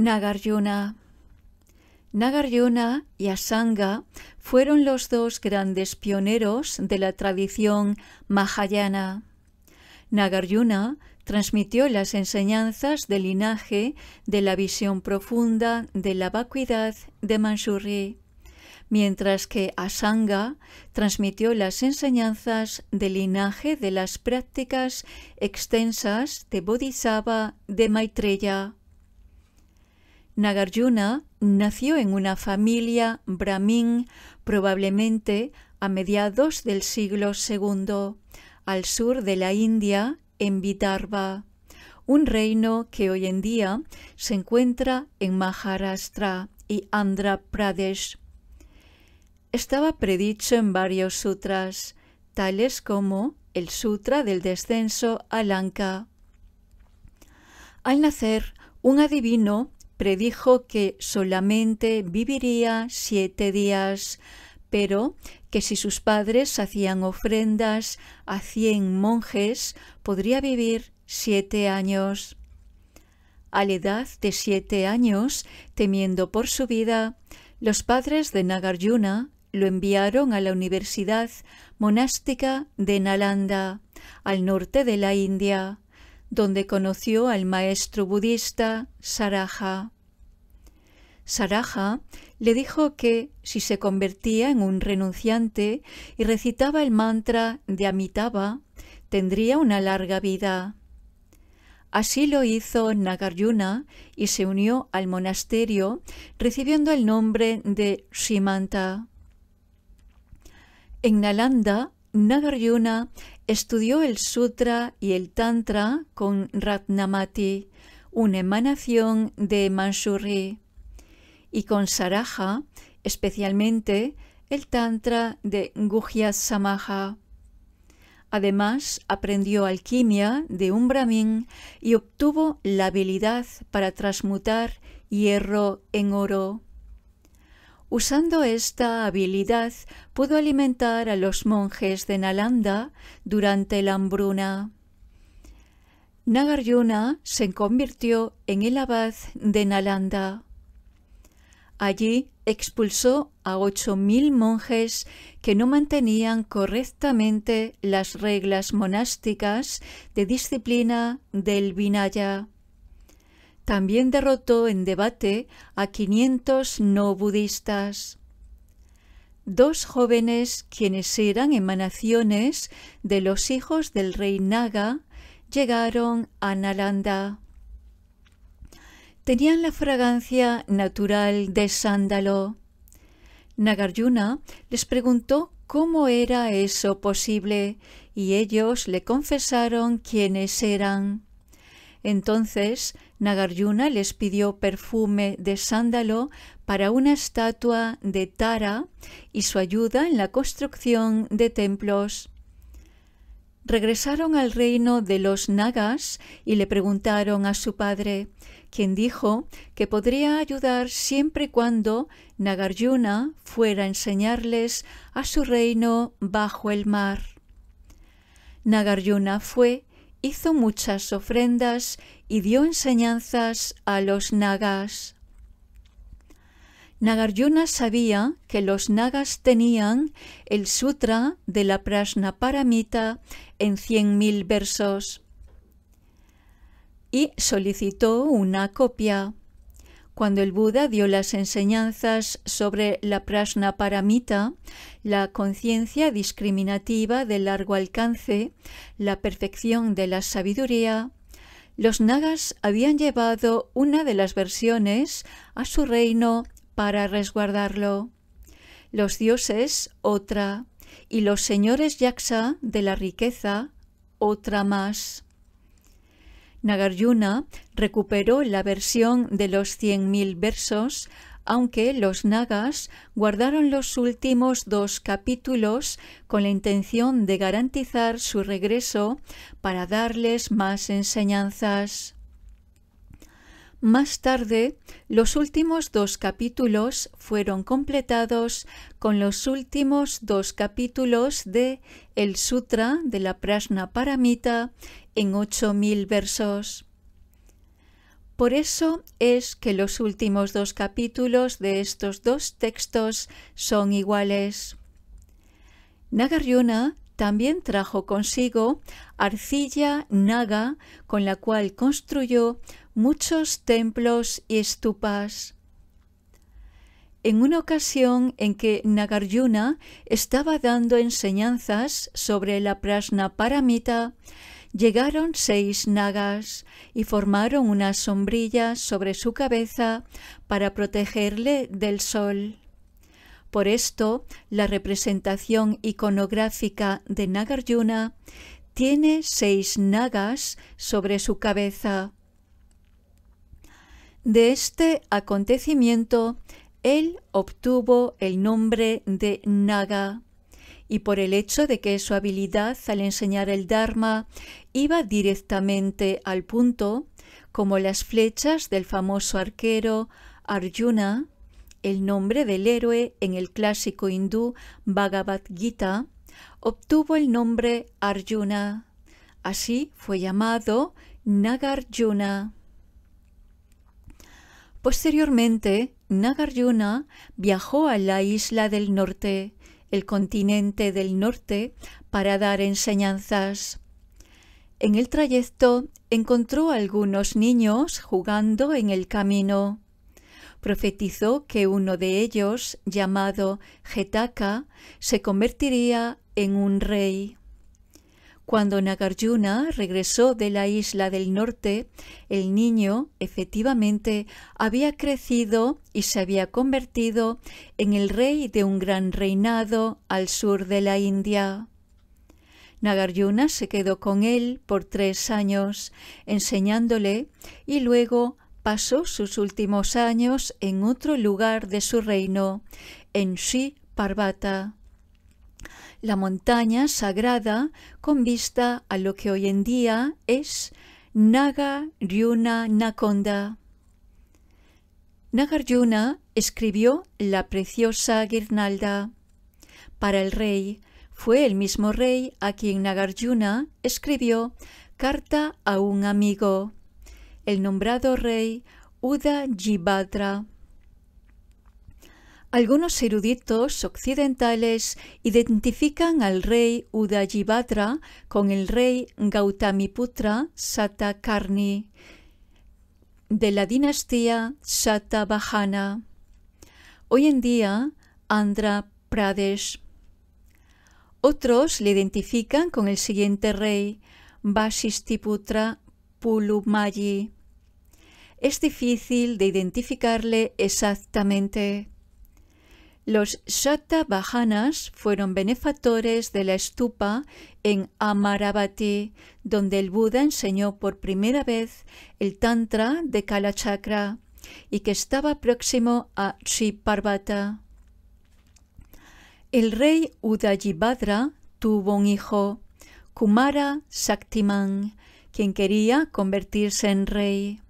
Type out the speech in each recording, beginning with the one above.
Nagarjuna. Nagarjuna y Asanga fueron los dos grandes pioneros de la tradición Mahayana. Nagarjuna transmitió las enseñanzas del linaje de la visión profunda de la vacuidad de Manchurri, mientras que Asanga transmitió las enseñanzas del linaje de las prácticas extensas de Bodhisattva de Maitreya. Nagarjuna nació en una familia brahmin, probablemente a mediados del siglo II, al sur de la India, en Vidarbha, un reino que hoy en día se encuentra en Maharashtra y Andhra Pradesh. Estaba predicho en varios sutras, tales como el Sutra del Descenso a Lanka. Al nacer, un adivino predijo que solamente viviría siete días, pero que si sus padres hacían ofrendas a cien monjes, podría vivir siete años. A la edad de siete años, temiendo por su vida, los padres de Nagarjuna lo enviaron a la Universidad Monástica de Nalanda, al norte de la India, donde conoció al maestro budista Saraja. Saraja le dijo que si se convertía en un renunciante y recitaba el mantra de Amitabha, tendría una larga vida. Así lo hizo Nagarjuna y se unió al monasterio recibiendo el nombre de Shimanta. En Nalanda, Nagarjuna estudió el Sutra y el Tantra con Ratnamati, una emanación de Mansurri y con Saraja, especialmente el Tantra de Guhya Samaha. Además, aprendió alquimia de un brahmin y obtuvo la habilidad para transmutar hierro en oro. Usando esta habilidad pudo alimentar a los monjes de Nalanda durante la hambruna. Nagarjuna se convirtió en el abad de Nalanda. Allí expulsó a ocho mil monjes que no mantenían correctamente las reglas monásticas de disciplina del Vinaya. También derrotó en debate a 500 no budistas. Dos jóvenes, quienes eran emanaciones de los hijos del rey Naga, llegaron a Nalanda tenían la fragancia natural de sándalo. Nagarjuna les preguntó cómo era eso posible y ellos le confesaron quiénes eran. Entonces Nagarjuna les pidió perfume de sándalo para una estatua de Tara y su ayuda en la construcción de templos. Regresaron al reino de los Nagas y le preguntaron a su padre quien dijo que podría ayudar siempre y cuando Nagarjuna fuera a enseñarles a su reino bajo el mar. Nagarjuna fue, hizo muchas ofrendas y dio enseñanzas a los nagas. Nagarjuna sabía que los nagas tenían el sutra de la prasna paramita en cien mil versos y solicitó una copia. Cuando el Buda dio las enseñanzas sobre la prasna paramita, la conciencia discriminativa de largo alcance, la perfección de la sabiduría, los nagas habían llevado una de las versiones a su reino para resguardarlo, los dioses otra, y los señores yaksa de la riqueza otra más. Nagarjuna recuperó la versión de los 100.000 versos, aunque los nagas guardaron los últimos dos capítulos con la intención de garantizar su regreso para darles más enseñanzas. Más tarde, los últimos dos capítulos fueron completados con los últimos dos capítulos de el Sutra de la Prasna Paramita en mil versos. Por eso es que los últimos dos capítulos de estos dos textos son iguales. Nagarjuna también trajo consigo arcilla naga con la cual construyó muchos templos y estupas. En una ocasión en que Nagarjuna estaba dando enseñanzas sobre la prasna paramita, llegaron seis nagas y formaron una sombrilla sobre su cabeza para protegerle del sol. Por esto, la representación iconográfica de Nagarjuna tiene seis nagas sobre su cabeza. De este acontecimiento, él obtuvo el nombre de Naga, y por el hecho de que su habilidad al enseñar el Dharma iba directamente al punto, como las flechas del famoso arquero Arjuna, el nombre del héroe en el clásico hindú Bhagavad Gita, obtuvo el nombre Arjuna. Así fue llamado Nagarjuna. Posteriormente, Nagarjuna viajó a la isla del norte, el continente del norte, para dar enseñanzas. En el trayecto encontró algunos niños jugando en el camino profetizó que uno de ellos, llamado Getaka, se convertiría en un rey. Cuando Nagarjuna regresó de la isla del norte, el niño efectivamente había crecido y se había convertido en el rey de un gran reinado al sur de la India. Nagarjuna se quedó con él por tres años, enseñándole y luego pasó sus últimos años en otro lugar de su reino, en Shi Parvata, la montaña sagrada con vista a lo que hoy en día es Nagarjuna Nakonda. Nagarjuna escribió la preciosa guirnalda. Para el rey, fue el mismo rey a quien Nagarjuna escribió Carta a un amigo el nombrado rey Udayibhadra. Algunos eruditos occidentales identifican al rey Udayibhadra con el rey Gautamiputra Satakarni de la dinastía Satavahana, hoy en día Andhra Pradesh. Otros le identifican con el siguiente rey, Vasistiputra Pulumayi es difícil de identificarle exactamente. Los Shatabahanas fueron benefactores de la estupa en Amaravati, donde el Buda enseñó por primera vez el Tantra de Kalachakra y que estaba próximo a Shiparvata. El rey Udayibhadra tuvo un hijo, Kumara Saktiman, quien quería convertirse en rey.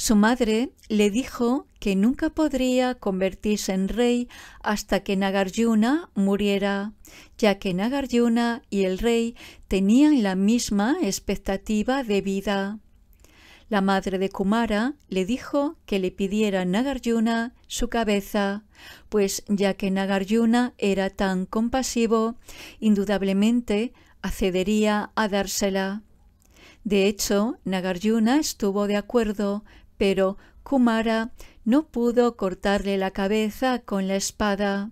Su madre le dijo que nunca podría convertirse en rey hasta que Nagarjuna muriera, ya que Nagarjuna y el rey tenían la misma expectativa de vida. La madre de Kumara le dijo que le pidiera a Nagarjuna su cabeza, pues ya que Nagarjuna era tan compasivo, indudablemente accedería a dársela. De hecho, Nagarjuna estuvo de acuerdo, pero Kumara no pudo cortarle la cabeza con la espada.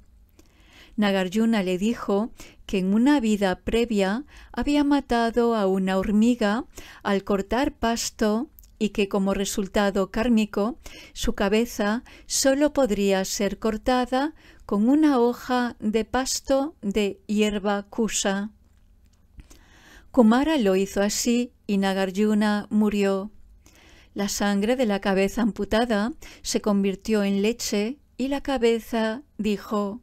Nagarjuna le dijo que en una vida previa había matado a una hormiga al cortar pasto y que como resultado kármico su cabeza solo podría ser cortada con una hoja de pasto de hierba kusa. Kumara lo hizo así y Nagarjuna murió. La sangre de la cabeza amputada se convirtió en leche y la cabeza dijo,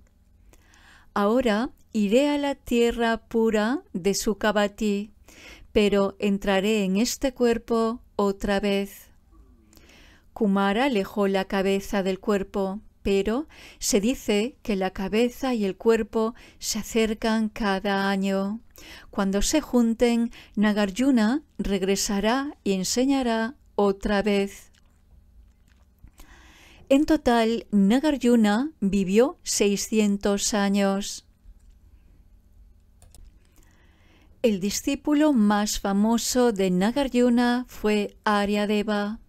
Ahora iré a la tierra pura de Sukhavati, pero entraré en este cuerpo otra vez. Kumara alejó la cabeza del cuerpo, pero se dice que la cabeza y el cuerpo se acercan cada año. Cuando se junten, Nagarjuna regresará y enseñará otra vez. En total, Nagarjuna vivió 600 años. El discípulo más famoso de Nagarjuna fue Aryadeva.